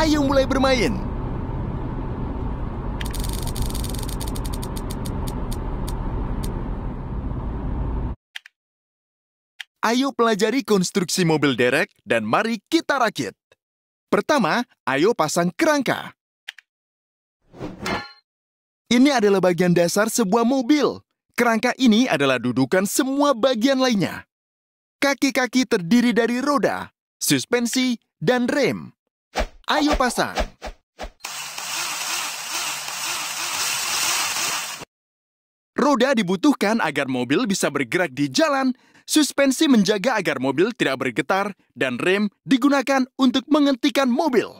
Ayo mulai bermain. Ayo pelajari konstruksi mobil derek dan mari kita rakit. Pertama, ayo pasang kerangka. Ini adalah bagian dasar sebuah mobil. Kerangka ini adalah dudukan semua bagian lainnya. Kaki-kaki terdiri dari roda, suspensi, dan rem. Ayo pasang. Roda dibutuhkan agar mobil bisa bergerak di jalan, suspensi menjaga agar mobil tidak bergetar, dan rem digunakan untuk menghentikan mobil.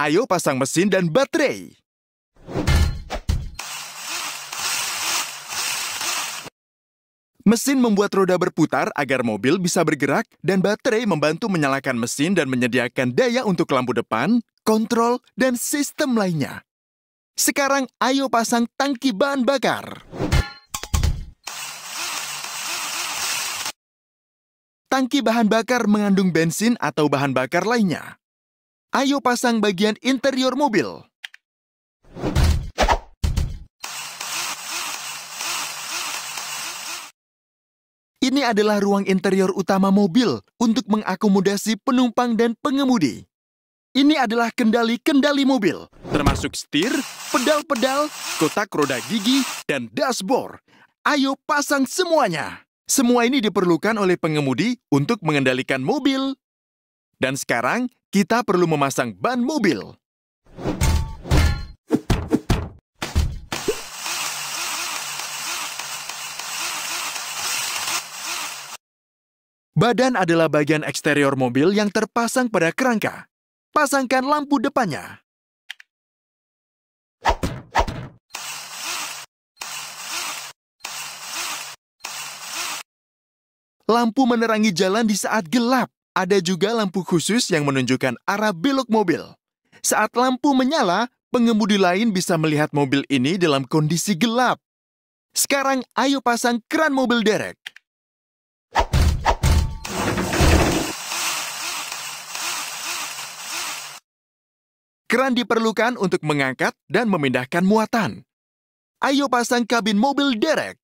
Ayo pasang mesin dan baterai. Mesin membuat roda berputar agar mobil bisa bergerak dan baterai membantu menyalakan mesin dan menyediakan daya untuk lampu depan, kontrol, dan sistem lainnya. Sekarang ayo pasang tangki bahan bakar. Tangki bahan bakar mengandung bensin atau bahan bakar lainnya. Ayo pasang bagian interior mobil. Ini adalah ruang interior utama mobil untuk mengakomodasi penumpang dan pengemudi. Ini adalah kendali-kendali mobil, termasuk setir, pedal-pedal, kotak roda gigi, dan dashboard. Ayo pasang semuanya. Semua ini diperlukan oleh pengemudi untuk mengendalikan mobil. Dan sekarang, kita perlu memasang ban mobil. Badan adalah bagian eksterior mobil yang terpasang pada kerangka. Pasangkan lampu depannya. Lampu menerangi jalan di saat gelap. Ada juga lampu khusus yang menunjukkan arah belok mobil. Saat lampu menyala, pengemudi lain bisa melihat mobil ini dalam kondisi gelap. Sekarang ayo pasang keran mobil derek. Kran diperlukan untuk mengangkat dan memindahkan muatan. Ayo pasang kabin mobil derek.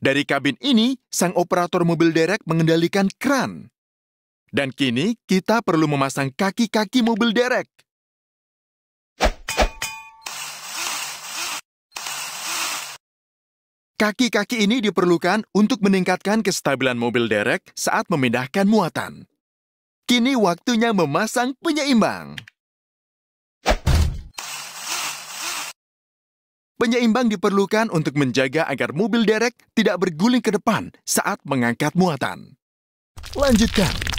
Dari kabin ini, sang operator mobil derek mengendalikan kran. Dan kini kita perlu memasang kaki-kaki mobil derek. Kaki-kaki ini diperlukan untuk meningkatkan kestabilan mobil derek saat memindahkan muatan. Kini waktunya memasang penyeimbang. Penyeimbang diperlukan untuk menjaga agar mobil derek tidak berguling ke depan saat mengangkat muatan. Lanjutkan.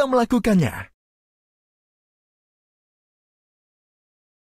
kita melakukannya.